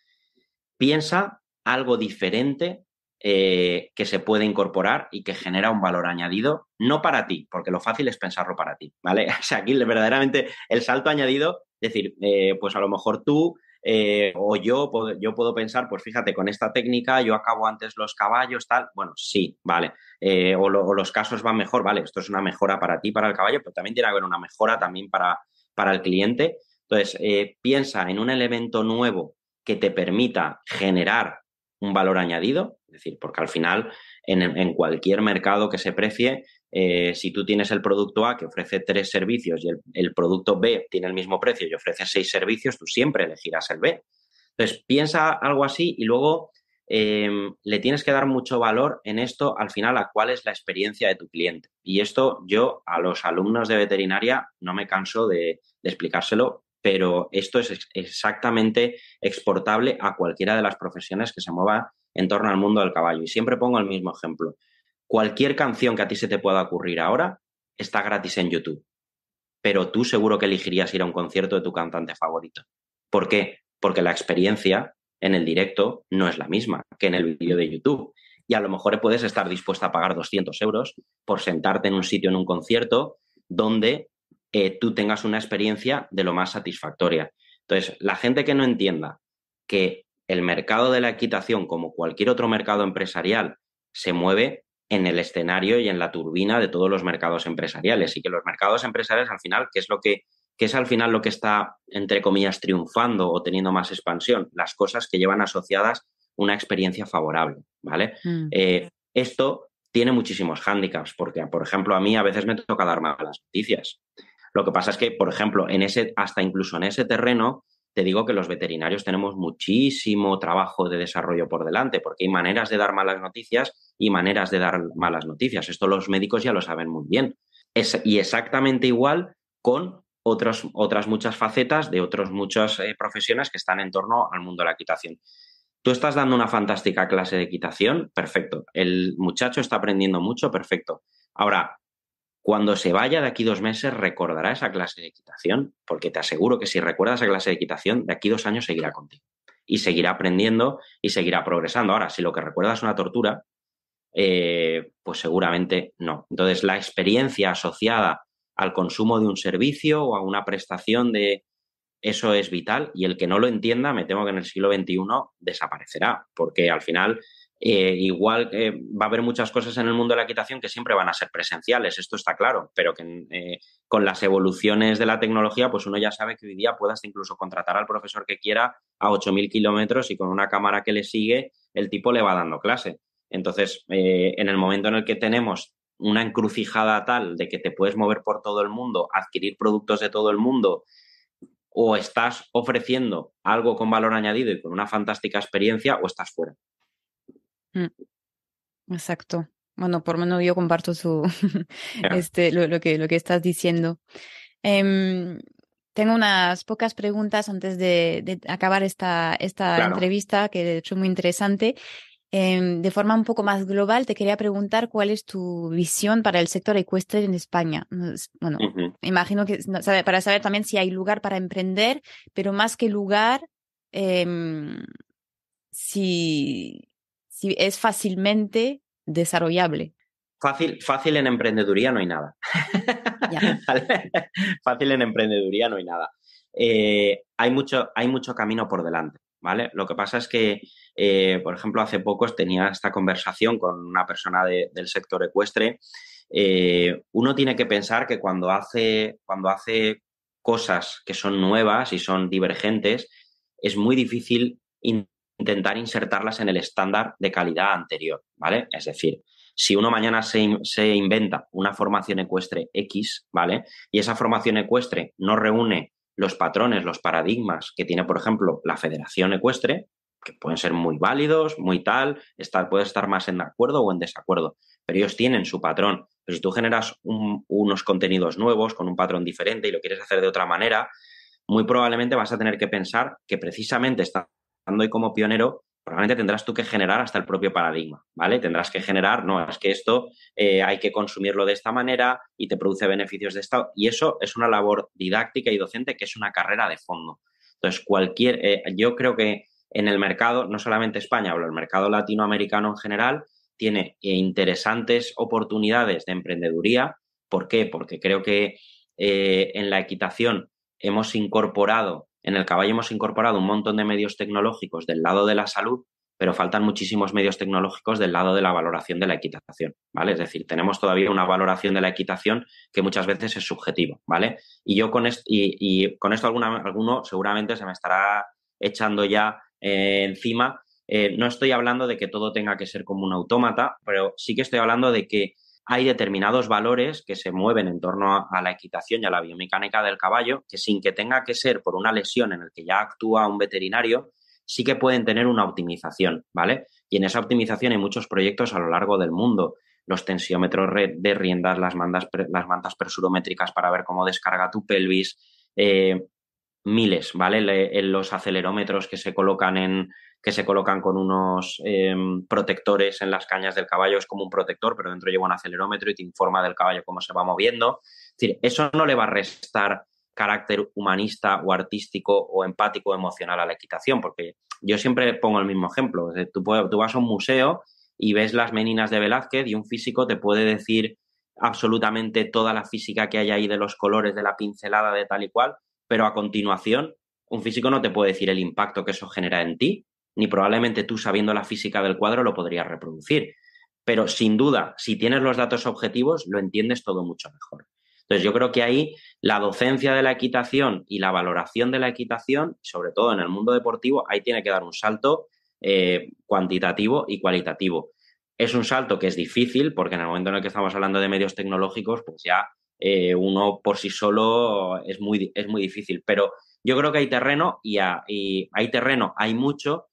piensa algo diferente eh, que se puede incorporar y que genera un valor añadido, no para ti, porque lo fácil es pensarlo para ti, ¿vale? O sea, aquí verdaderamente el salto añadido, es decir, eh, pues a lo mejor tú eh, o yo, yo puedo pensar, pues fíjate, con esta técnica yo acabo antes los caballos, tal, bueno, sí, vale, o, los casos van mejor, vale, esto es una mejora para ti, para el caballo, pero también tiene que haber una mejora también para, para el cliente. Entonces, piensa en un elemento nuevo que te permita generar un valor añadido, es decir, porque al final en, cualquier mercado que se precie, eh, si tú tienes el producto A que ofrece tres servicios y el, producto B tiene el mismo precio y ofrece seis servicios, tú siempre elegirás el B. Entonces, piensa algo así y luego em, le tienes que dar mucho valor en esto al final a cuál es la experiencia de tu cliente. Y esto yo a los alumnos de veterinaria no me canso de explicárselo pero esto es exactamente exportable a cualquiera de las profesiones que se mueva en torno al mundo del caballo. Y siempre pongo el mismo ejemplo. Cualquier canción que a ti se te pueda ocurrir ahora está gratis en YouTube, pero tú seguro que elegirías ir a un concierto de tu cantante favorito. ¿Por qué? Porque la experiencia en el directo no es la misma que en el vídeo de YouTube. Y a lo mejor puedes estar dispuesta a pagar 200 euros por sentarte en un sitio, en un concierto, donde eh, tú tengas una experiencia de lo más satisfactoria. Entonces, la gente que no entienda que el mercado de la equitación, como cualquier otro mercado empresarial, se mueve en el escenario y en la turbina de todos los mercados empresariales. Y que los mercados empresariales, al final, ¿qué es lo que, es al final lo que está, entre comillas, triunfando o teniendo más expansión, las cosas que llevan asociadas una experiencia favorable, ¿vale? Mm. Eh, esto tiene muchísimos hándicaps, porque, por ejemplo, a mí a veces me toca dar malas noticias. Lo que pasa es que, por ejemplo, en ese, hasta incluso en ese terreno, te digo que los veterinarios tenemos muchísimo trabajo de desarrollo por delante, porque hay maneras de dar malas noticias y maneras de dar malas noticias. Esto los médicos ya lo saben muy bien. y exactamente igual con otras, otras muchas facetas de otras muchas eh, profesiones que están en torno al mundo de la equitación. Tú estás dando una fantástica clase de equitación, perfecto. El muchacho está aprendiendo mucho, perfecto. Ahora, cuando se vaya de aquí dos meses, recordará esa clase de equitación, porque te aseguro que si recuerdas esa clase de equitación, de aquí dos años seguirá contigo y seguirá aprendiendo y seguirá progresando. Ahora, si lo que recuerda es una tortura, eh, pues seguramente no. Entonces, la experiencia asociada al consumo de un servicio o a una prestación de eso es vital y el que no lo entienda, me temo que en el siglo XXI desaparecerá, porque al final eh, igual eh, va a haber muchas cosas en el mundo de la equitación que siempre van a ser presenciales, esto está claro, pero que eh, con las evoluciones de la tecnología, pues uno ya sabe que hoy día puedas incluso contratar al profesor que quiera a 8.000 kilómetros y con una cámara que le sigue, el tipo le va dando clase. Entonces, en el momento en el que tenemos una encrucijada tal de que te puedes mover por todo el mundo, adquirir productos de todo el mundo, o estás ofreciendo algo con valor añadido y con una fantástica experiencia, o estás fuera. Mm, exacto. Bueno, por lo menos yo comparto su, este, lo, que, lo que estás diciendo. Em, tengo unas pocas preguntas antes de, acabar esta, esta entrevista, que de hecho es muy interesante. Em, de forma un poco más global, te quería preguntar cuál es tu visión para el sector ecuestre en España. Bueno, imagino que para saber también si hay lugar para emprender, pero más que lugar, em, si, si es fácilmente desarrollable. Fácil, fácil en emprendeduría no hay nada. Fácil en emprendeduría no hay nada. Eh, hay, mucho, hay mucho camino por delante, ¿vale? Lo que pasa es que, eh, por ejemplo, hace pocos tenía esta conversación con una persona del sector ecuestre. Eh, uno tiene que pensar que cuando hace, cuando hace cosas que son nuevas y son divergentes, es muy difícil intentar insertarlas en el estándar de calidad anterior, ¿vale? Es decir, si uno mañana se, inventa una formación ecuestre X, ¿vale? Y esa formación ecuestre no reúne los patrones, los paradigmas que tiene, por ejemplo, la Federación Ecuestre, que pueden ser muy válidos, muy tal, puede estar más en acuerdo o en desacuerdo, pero ellos tienen su patrón. Pero si tú generas unos contenidos nuevos con un patrón diferente y lo quieres hacer de otra manera, muy probablemente vas a tener que pensar que precisamente está y como pionero, probablemente tendrás tú que generar hasta el propio paradigma, ¿vale? Tendrás que generar, no, es que esto eh, hay que consumirlo de esta manera y te produce beneficios de Estado. y eso es una labor didáctica y docente que es una carrera de fondo. Entonces, cualquier, eh, yo creo que en el mercado, no solamente España, pero el mercado latinoamericano en general, tiene eh, interesantes oportunidades de emprendeduría. ¿Por qué? Porque creo que en la equitación hemos incorporado en el caballo hemos incorporado un montón de medios tecnológicos del lado de la salud, pero faltan muchísimos medios tecnológicos del lado de la valoración de la equitación, ¿vale? Es decir, tenemos todavía una valoración de la equitación que muchas veces es subjetiva, ¿vale? Y yo con esto, y, con esto alguno seguramente se me estará echando ya eh, encima. Eh, no estoy hablando de que todo tenga que ser como un autómata, pero sí que estoy hablando de que hay determinados valores que se mueven en torno a, la equitación y a la biomecánica del caballo, que sin que tenga que ser por una lesión en la que ya actúa un veterinario, sí que pueden tener una optimización, ¿vale? Y en esa optimización hay muchos proyectos a lo largo del mundo. Los tensiómetros de riendas, las, mandas, las mantas presurométricas para ver cómo descarga tu pelvis, eh, miles, ¿vale? en los acelerómetros que se colocan en, que se colocan con unos em, protectores en las cañas del caballo, es como un protector, pero dentro lleva un acelerómetro y te informa del caballo cómo se va moviendo. Es decir, eso no le va a restar carácter humanista o artístico o empático o emocional a la equitación, porque yo siempre pongo el mismo ejemplo. Tú, tú vas a un museo y ves las meninas de Velázquez y un físico te puede decir absolutamente toda la física que hay ahí de los colores, de la pincelada, de tal y cual, pero a continuación un físico no te puede decir el impacto que eso genera en ti ni probablemente tú sabiendo la física del cuadro lo podrías reproducir. Pero sin duda, si tienes los datos objetivos, lo entiendes todo mucho mejor. Entonces, yo creo que ahí la docencia de la equitación y la valoración de la equitación, sobre todo en el mundo deportivo, ahí tiene que dar un salto eh, cuantitativo y cualitativo. Es un salto que es difícil porque en el momento en el que estamos hablando de medios tecnológicos, pues ya eh, uno por sí solo es muy, es muy difícil. Pero yo creo que hay terreno y hay terreno, hay mucho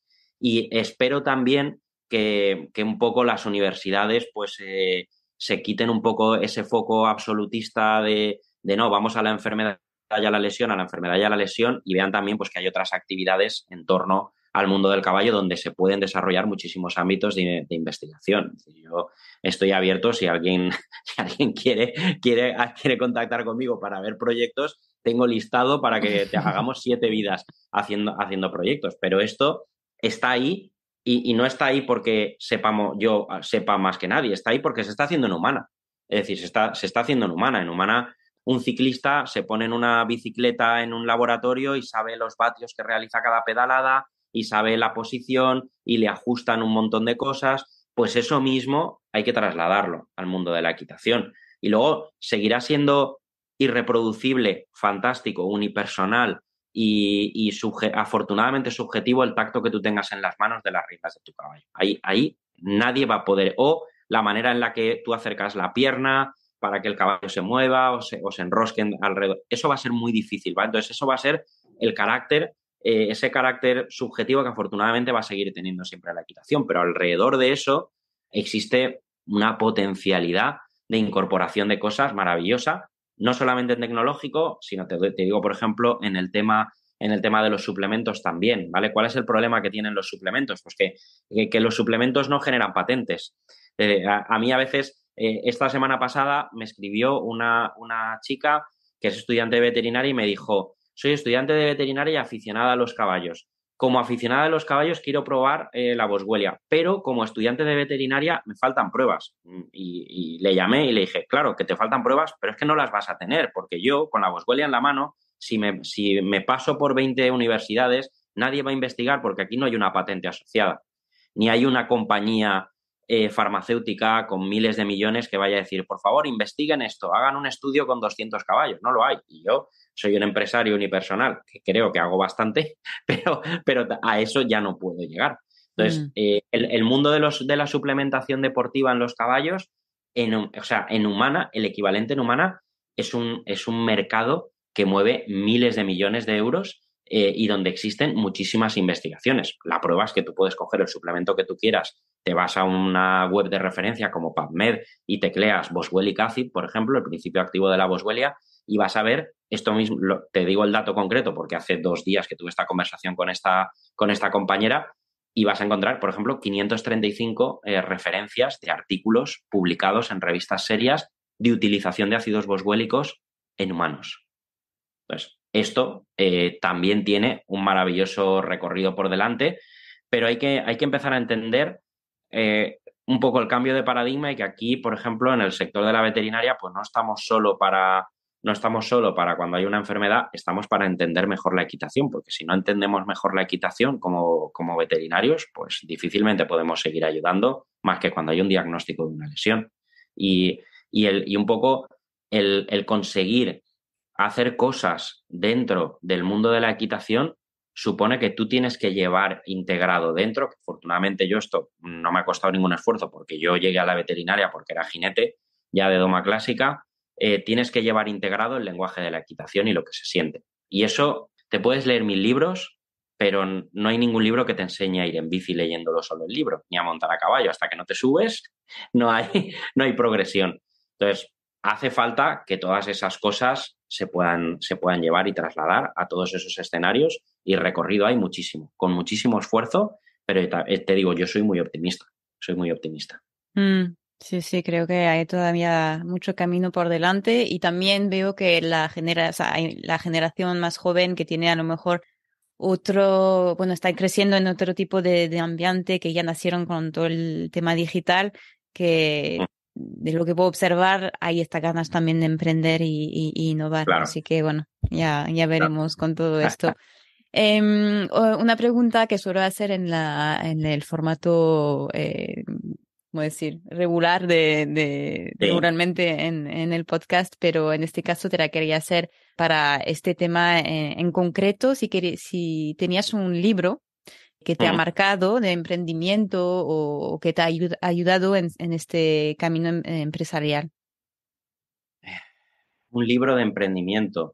y espero también que, un poco las universidades pues eh, se quiten un poco ese foco absolutista de, no, vamos a la enfermedad ya la lesión, a la enfermedad ya la lesión y vean también pues que hay otras actividades en torno al mundo del caballo donde se pueden desarrollar muchísimos ámbitos de, investigación. Yo estoy abierto si alguien, si alguien quiere, quiere, quiere contactar conmigo para ver proyectos, tengo listado para que te hagamos siete vidas haciendo, haciendo proyectos, pero esto está ahí y, no está ahí porque sepamos, yo ah, sepa más que nadie, está ahí porque se está haciendo en humana. Es decir, se está, se está haciendo en humana. En humana, un ciclista se pone en una bicicleta en un laboratorio y sabe los vatios que realiza cada pedalada y sabe la posición y le ajustan un montón de cosas. Pues eso mismo hay que trasladarlo al mundo de la equitación. Y luego seguirá siendo irreproducible, fantástico, unipersonal, y, afortunadamente subjetivo el tacto que tú tengas en las manos de las riendas de tu caballo. Ahí, ahí nadie va a poder, o la manera en la que tú acercas la pierna para que el caballo se mueva o se, enrosque enrosquen alrededor, eso va a ser muy difícil, Entonces eso va a ser el carácter, eh, ese carácter subjetivo que afortunadamente va a seguir teniendo siempre la equitación, pero alrededor de eso existe una potencialidad de incorporación de cosas maravillosa no solamente en tecnológico, sino te, digo, por ejemplo, en el tema en el tema de los suplementos también, ¿vale? ¿Cuál es el problema que tienen los suplementos? Pues que, los suplementos no generan patentes. Eh, a, mí a veces, eh, esta semana pasada me escribió una, una, chica que es estudiante de veterinaria y me dijo, soy estudiante de veterinaria y aficionada a los caballos como aficionada de los caballos quiero probar eh, la boswellia, pero como estudiante de veterinaria me faltan pruebas. Mm, y, le llamé y le dije, claro, que te faltan pruebas, pero es que no las vas a tener, porque yo con la boswellia en la mano, si me, si me paso por 20 universidades, nadie va a investigar porque aquí no hay una patente asociada, ni hay una compañía eh, farmacéutica con miles de millones que vaya a decir, por favor, investiguen esto, hagan un estudio con 200 caballos, no lo hay. Y yo soy un empresario unipersonal, que creo que hago bastante, pero, pero a eso ya no puedo llegar. Entonces, mm. eh, el, mundo de, los, de la suplementación deportiva en los caballos, en, o sea, en humana, el equivalente en humana, es un, es un mercado que mueve miles de millones de euros eh, y donde existen muchísimas investigaciones. La prueba es que tú puedes coger el suplemento que tú quieras, te vas a una web de referencia como PubMed y tecleas boswellic acid, por ejemplo, el principio activo de la boswellia, y vas a ver esto mismo, te digo el dato concreto porque hace dos días que tuve esta conversación con esta, con esta compañera y vas a encontrar, por ejemplo, 535 eh, referencias de artículos publicados en revistas serias de utilización de ácidos boswélicos en humanos. Pues esto eh, también tiene un maravilloso recorrido por delante, pero hay que, hay que empezar a entender eh, un poco el cambio de paradigma y que aquí, por ejemplo, en el sector de la veterinaria, pues no estamos solo para no estamos solo para cuando hay una enfermedad, estamos para entender mejor la equitación, porque si no entendemos mejor la equitación como, veterinarios, pues difícilmente podemos seguir ayudando más que cuando hay un diagnóstico de una lesión. Y, un poco el, conseguir hacer cosas dentro del mundo de la equitación supone que tú tienes que llevar integrado dentro, que afortunadamente yo esto no me ha costado ningún esfuerzo porque yo llegué a la veterinaria porque era jinete ya de doma clásica, eh, tienes que llevar integrado el lenguaje de la equitación y lo que se siente. Y eso, te puedes leer mil libros, pero no hay ningún libro que te enseñe a ir en bici leyéndolo solo el libro, ni a montar a caballo. Hasta que no te subes, no hay, no hay progresión. Entonces, hace falta que todas esas cosas se puedan, se puedan llevar y trasladar a todos esos escenarios y recorrido hay muchísimo, con muchísimo esfuerzo, pero eh, te digo, yo soy muy optimista, soy muy optimista. Mm. Sí, sí, creo que hay todavía mucho camino por delante y también veo que la, genera, la generación más joven que tiene a lo mejor otro, bueno, está creciendo en otro tipo de, ambiente que ya nacieron con todo el tema digital, que mm. de lo que puedo observar hay está ganas también de emprender y, innovar. Así que bueno, ya, ya veremos con todo esto. Em, una pregunta que suelo hacer en, la, en el formato eh, como decir, regular de, de en, el podcast, pero en este caso te la quería hacer para este tema eh, en, concreto. Si, si tenías un libro que te ha mm. marcado de emprendimiento o, que te ha ayudado en, este camino em, empresarial. Un libro de emprendimiento.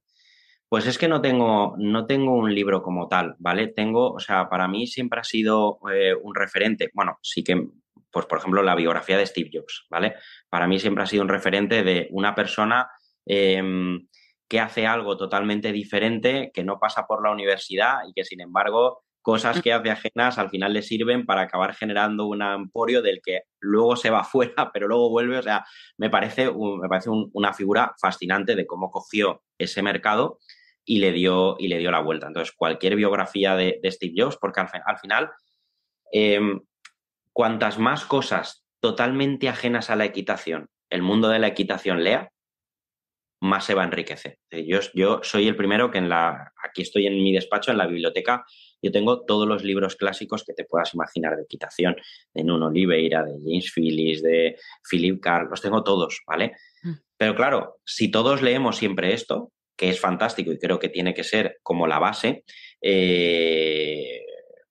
Pues es que no tengo, no tengo un libro como tal, ¿vale? Tengo, o sea, para mí siempre ha sido eh, un referente. Bueno, sí que pues, por ejemplo, la biografía de Steve Jobs, ¿vale? Para mí siempre ha sido un referente de una persona em, que hace algo totalmente diferente, que no pasa por la universidad y que, sin embargo, cosas mm. que hace ajenas al final le sirven para acabar generando un amporio del que luego se va fuera, pero luego vuelve. O sea, me parece, me parece una figura fascinante de cómo cogió ese mercado y le dio, y le dio la vuelta. Entonces, cualquier biografía de, Steve Jobs, porque al, al final eh, cuantas más cosas totalmente ajenas a la equitación el mundo de la equitación lea, más se va a enriquecer. Yo, soy el primero que en la, aquí estoy en mi despacho, en la biblioteca, yo tengo todos los libros clásicos que te puedas imaginar de equitación, de Nuno Oliveira, de James Phillips, de Philip Carr, los tengo todos, ¿vale? Mm. Pero claro, si todos leemos siempre esto, que es fantástico y creo que tiene que ser como la base, eh,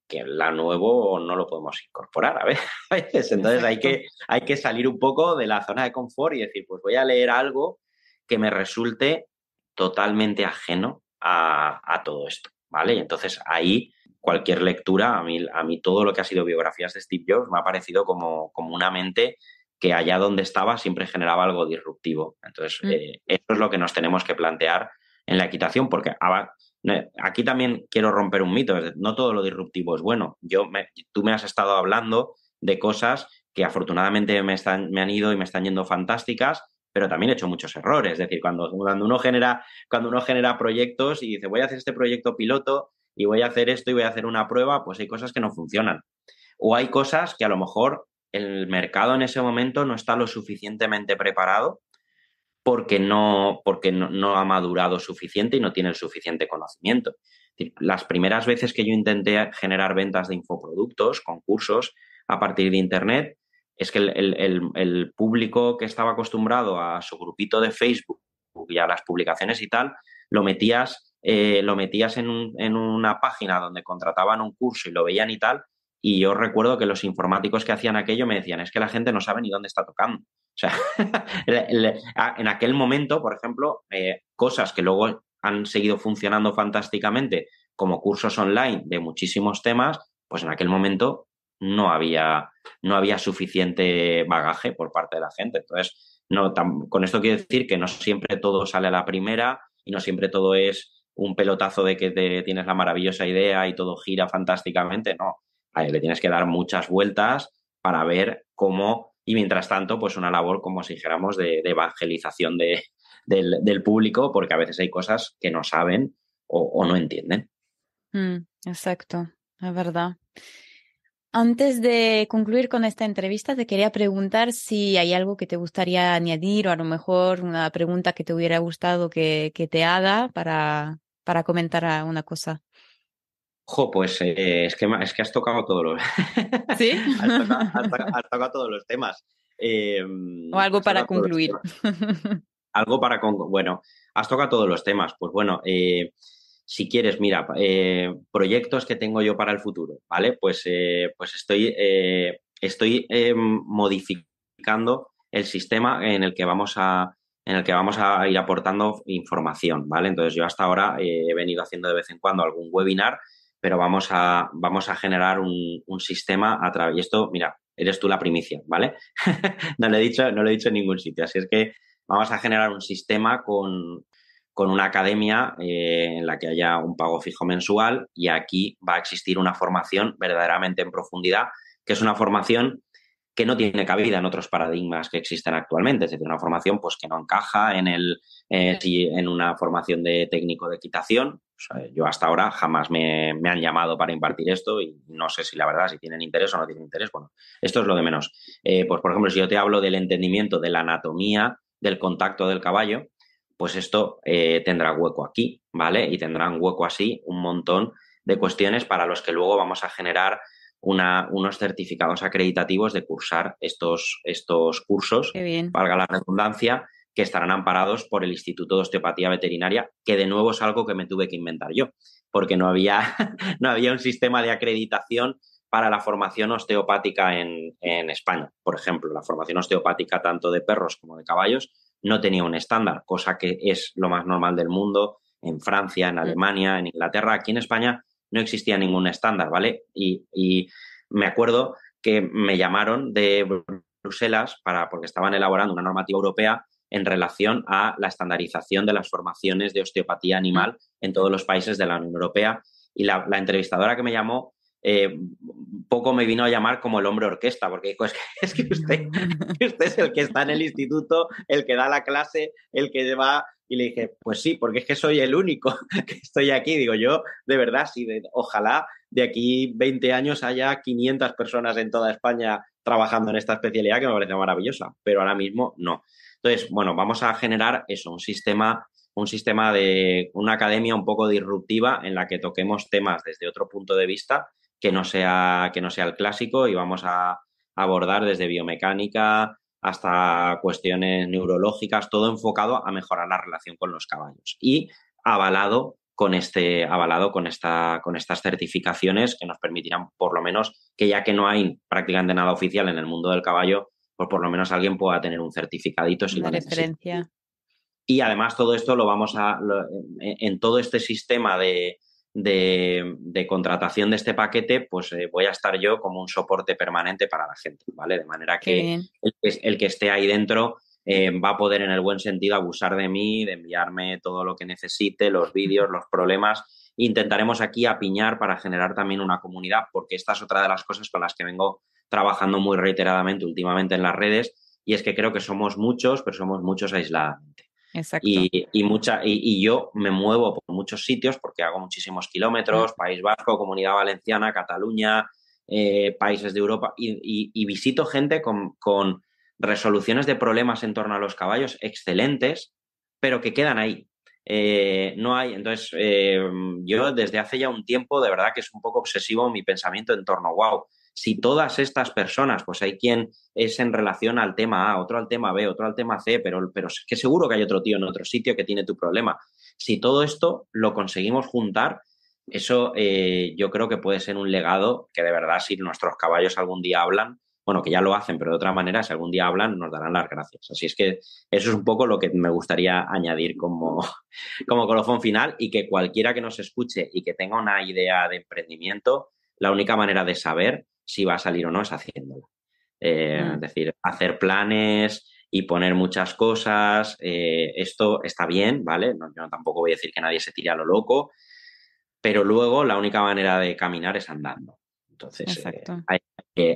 que la nuevo no lo podemos incorporar a veces. Entonces hay que, hay que salir un poco de la zona de confort y decir, pues voy a leer algo que me resulte totalmente ajeno a, todo esto, ¿vale? entonces ahí cualquier lectura, a mí, a mí todo lo que ha sido biografías de Steve Jobs me ha parecido como, una mente que allá donde estaba siempre generaba algo disruptivo. Entonces, mm. eh, eso es lo que nos tenemos que plantear en la equitación, porque ah, Aquí también quiero romper un mito, no todo lo disruptivo es bueno. Yo tú me has estado hablando de cosas que afortunadamente me, han ido y me están yendo fantásticas, pero también he hecho muchos errores. Es decir, cuando, uno genera, cuando uno genera proyectos y dice, voy a hacer este proyecto piloto y voy a hacer esto y voy a hacer una prueba, pues hay cosas que no funcionan. O hay cosas que a lo mejor el mercado en ese momento no está lo suficientemente preparado porque no, ha madurado suficiente y no tiene el suficiente conocimiento. Las primeras veces que yo intenté generar ventas de infoproductos, concursos, a partir de Internet, es que el, público que estaba acostumbrado a su grupito de Facebook y a las publicaciones y tal, lo metías, eh, lo metías en, en una página donde contrataban un curso y lo veían y tal, y yo recuerdo que los informáticos que hacían aquello me decían, es que la gente no sabe ni dónde está tocando. O sea, en aquel momento, por ejemplo, eh, cosas que luego han seguido funcionando fantásticamente como cursos online de muchísimos temas, pues en aquel momento no había, no había suficiente bagaje por parte de la gente. Entonces, no, con esto quiero decir que no siempre todo sale a la primera y no siempre todo es un pelotazo de que te tienes la maravillosa idea y todo gira fantásticamente, no le tienes que dar muchas vueltas para ver cómo, y mientras tanto, pues una labor, como si dijéramos, de, evangelización del, público, porque a veces hay cosas que no saben o, no entienden. Mm, exacto, es verdad. Antes de concluir con esta entrevista, te quería preguntar si hay algo que te gustaría añadir o a lo mejor una pregunta que te hubiera gustado que, te haga para, para comentar una cosa. Jo, pues eh, es, que, es que has tocado todos los... ¿Sí? has, tocado, todos los temas. Em, o algo para concluir. Algo para... Con... Bueno, has tocado todos los temas. Pues bueno, eh, si quieres, mira, eh, proyectos que tengo yo para el futuro, ¿vale? Pues, pues estoy, estoy em, modificando el sistema en el que vamos a, en el que vamos a ir aportando información, ¿vale? Entonces yo hasta ahora he venido haciendo de vez en cuando algún webinar pero vamos a, vamos a generar un, sistema a través. Y esto, mira, eres tú la primicia, ¿vale? no, lo he dicho, no he dicho en ningún sitio. Así es que vamos a generar un sistema con, una academia eh, en la que haya un pago fijo mensual y aquí va a existir una formación verdaderamente en profundidad, que es una formación que no tiene cabida en otros paradigmas que existen actualmente. Es decir, una formación pues, que no encaja en, el, eh, en una formación de técnico de equitación. yo hasta ahora jamás me, han llamado para impartir esto y no sé si la verdad, si tienen interés o no tienen interés. Bueno, esto es lo de menos. Eh, pues, por ejemplo, si yo te hablo del entendimiento de la anatomía del contacto del caballo, pues esto eh, tendrá hueco aquí, ¿vale? Y tendrán hueco así un montón de cuestiones para los que luego vamos a generar unos certificados acreditativos de cursar estos, estos cursos, valga la redundancia, que estarán amparados por el Instituto de Osteopatía Veterinaria, que de nuevo es algo que me tuve que inventar yo, porque no había, un sistema de acreditación para la formación osteopática en, en España. Por ejemplo, la formación osteopática tanto de perros como de caballos no tenía un estándar, cosa que es lo más normal del mundo en Francia, en Alemania, en Inglaterra. Aquí en España no existía ningún estándar, ¿vale? Y, me acuerdo que me llamaron de Bruselas para, porque estaban elaborando una normativa europea en relación a la estandarización de las formaciones de osteopatía animal en todos los países de la Unión Europea. Y la, entrevistadora que me llamó eh, poco me vino a llamar como el hombre orquesta, porque es pues, que, es que usted, usted, es el que está en el instituto, el que da la clase, el que va y le dije, pues sí, porque es que soy el único que estoy aquí. Digo, yo, de verdad, sí, ojalá de aquí 20 años haya 500 personas en toda España trabajando en esta especialidad que me parece maravillosa, pero ahora mismo no. Entonces, bueno, vamos a generar eso, un sistema, un sistema de una academia un poco disruptiva en la que toquemos temas desde otro punto de vista que no sea, que no sea el clásico y vamos a abordar desde biomecánica, hasta cuestiones neurológicas, todo enfocado a mejorar la relación con los caballos y avalado con este avalado con esta con estas certificaciones que nos permitirán por lo menos que ya que no hay prácticamente nada oficial en el mundo del caballo, pues por lo menos alguien pueda tener un certificadito si referencia. Y además todo esto lo vamos a en todo este sistema de de, contratación de este paquete, pues eh, voy a estar yo como un soporte permanente para la gente, ¿vale? De manera que el, que esté ahí dentro eh, va a poder en el buen sentido abusar de mí, de enviarme todo lo que necesite, los vídeos, los problemas. Intentaremos aquí apiñar para generar también una comunidad, porque esta es otra de las cosas con las que vengo trabajando muy reiteradamente últimamente en las redes, y es que creo que somos muchos, pero somos muchos aisladamente. Y, mucha, y, yo me muevo por muchos sitios porque hago muchísimos kilómetros, País Vasco, Comunidad Valenciana, Cataluña, eh, países de Europa, y, visito gente con, resoluciones de problemas en torno a los caballos excelentes, pero que quedan ahí. Eh, no hay, entonces eh, yo desde hace ya un tiempo, de verdad que es un poco obsesivo mi pensamiento en torno, a wow, si todas estas personas, pues hay quien es en relación al tema A, otro al tema B, otro al tema C, pero, pero es que seguro que hay otro tío en otro sitio que tiene tu problema. Si todo esto lo conseguimos juntar, eso eh, yo creo que puede ser un legado que de verdad si nuestros caballos algún día hablan, bueno, que ya lo hacen, pero de otra manera, si algún día hablan, nos darán las gracias. Así es que eso es un poco lo que me gustaría añadir como, como colofón final y que cualquiera que nos escuche y que tenga una idea de emprendimiento, la única manera de saber si va a salir o no es haciéndola. Eh, mm. Es decir, hacer planes y poner muchas cosas, eh, esto está bien, ¿vale? No, yo tampoco voy a decir que nadie se tire a lo loco, pero luego la única manera de caminar es andando. Entonces, eh,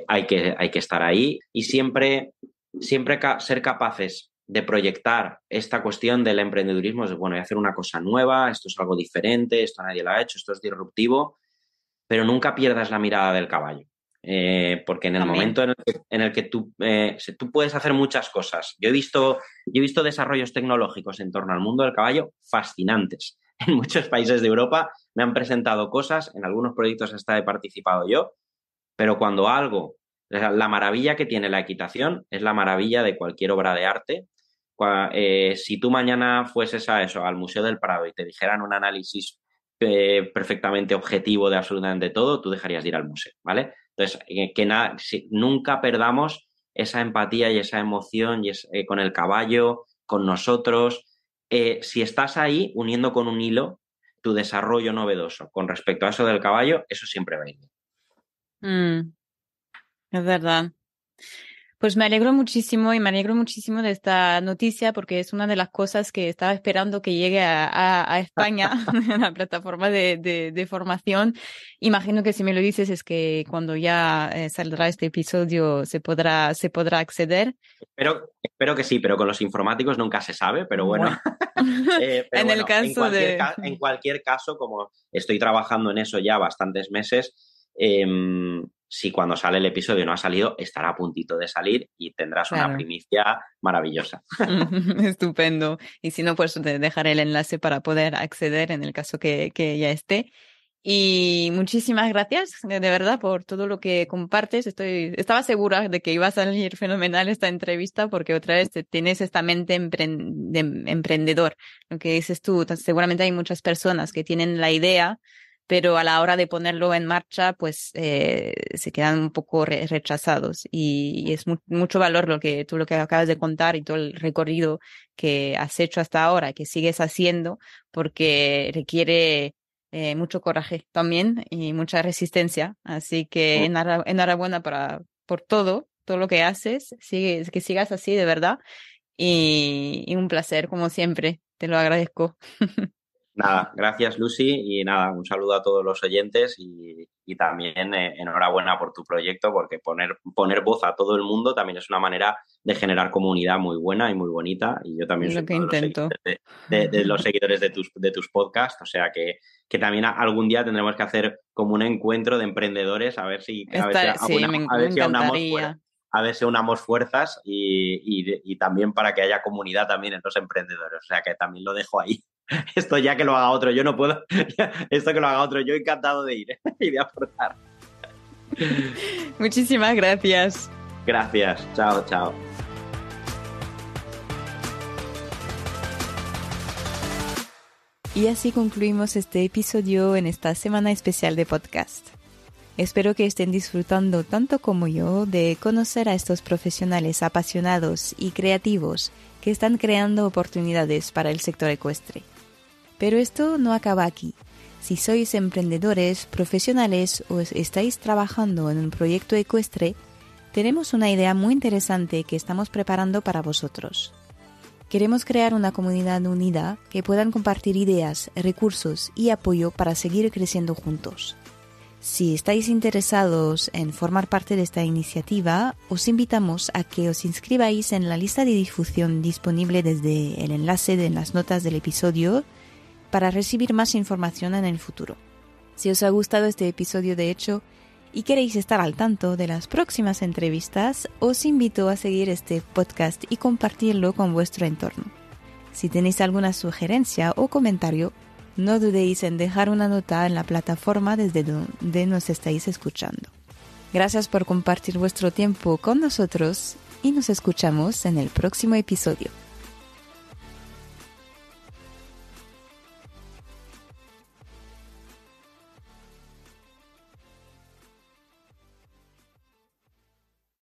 hay, que, hay, que, estar ahí y siempre, siempre ser capaces de proyectar esta cuestión del emprendedurismo, de, bueno, voy a hacer una cosa nueva, esto es algo diferente, esto nadie lo ha hecho, esto es disruptivo, pero nunca pierdas la mirada del caballo. Eh, porque en el momento en el que, eh, tú, puedes hacer muchas cosas. Yo he, visto, he visto desarrollos tecnológicos en torno al mundo del caballo fascinantes. En muchos países de Europa me han presentado cosas, en algunos proyectos hasta he participado yo, pero cuando algo, la maravilla que tiene la equitación es la maravilla de cualquier obra de arte. Eh, si tú mañana fueses a eso, al Museo del Prado, y te dijeran un análisis perfectamente objetivo de absolutamente todo, tú dejarías de ir al museo, ¿vale? Entonces, eh, que nunca perdamos esa empatía y esa emoción y eh, con el caballo, con nosotros. Eh, si estás ahí uniendo con un hilo tu desarrollo novedoso con respecto a eso del caballo, eso siempre va a ir mm. es verdad. Pues me alegro muchísimo y me alegro muchísimo de esta noticia porque es una de las cosas que estaba esperando que llegue a, España a España, la plataforma de, formación. Imagino que si me lo dices es que cuando ya eh, saldrá este episodio se podrá, acceder. Espero, espero que sí, pero con los informáticos nunca se sabe, pero bueno. en cualquier, caso, como estoy trabajando en eso ya bastantes meses, em, si cuando sale el episodio no ha salido, estará a puntito de salir y tendrás una primicia maravillosa. Estupendo. Y si no, pues te dejaré el enlace para poder acceder en el caso que, que ya esté. Y muchísimas gracias de verdad por todo lo que compartes. Estoy, estaba segura de que iba a salir fenomenal esta entrevista porque otra vez tienes esta mente emprendedor. Lo que dices tú, seguramente hay muchas personas que tienen la idea, pero a la hora de ponerlo en marcha, pues eh, se quedan un poco rechazados. Y, es mucho valor lo que tú lo que acabas de contar y todo el recorrido que has hecho hasta ahora, que sigues haciendo, porque requiere eh, mucho coraje también y mucha resistencia. Así que enhorabuena para, por todo, todo lo que haces, sigue, que sigas así de verdad. y un placer, como siempre, te lo agradezco. Nada, gracias Lucy y nada, un saludo a todos los oyentes y, también eh, enhorabuena por tu proyecto porque poner, poner voz a todo el mundo también es una manera de generar comunidad muy buena y muy bonita y yo también soy De, los seguidores de tus, de tus podcasts, o sea que, también algún día tendremos que hacer como un encuentro de emprendedores a ver si, a ver una, a ver si unamos fuerzas y, también para que haya comunidad también en los emprendedores. O sea que también lo dejo ahí. Esto ya que lo haga otro, yo no puedo. Esto que lo haga otro, yo encantado de ir ¿eh? y de aportar. Muchísimas gracias. Gracias. Chao, chao. Y así concluimos este episodio en esta semana especial de podcast. Espero que estén disfrutando tanto como yo de conocer a estos profesionales apasionados y creativos que están creando oportunidades para el sector ecuestre. Pero esto no acaba aquí. Si sois emprendedores, profesionales o estáis trabajando en un proyecto ecuestre, tenemos una idea muy interesante que estamos preparando para vosotros. Queremos crear una comunidad unida que puedan compartir ideas, recursos y apoyo para seguir creciendo juntos. Si estáis interesados en formar parte de esta iniciativa, os invitamos a que os inscribáis en la lista de difusión disponible desde el enlace de las notas del episodio para recibir más información en el futuro. Si os ha gustado este episodio de hecho y queréis estar al tanto de las próximas entrevistas, os invito a seguir este podcast y compartirlo con vuestro entorno. Si tenéis alguna sugerencia o comentario, no dudéis en dejar una nota en la plataforma desde donde nos estáis escuchando. Gracias por compartir vuestro tiempo con nosotros y nos escuchamos en el próximo episodio.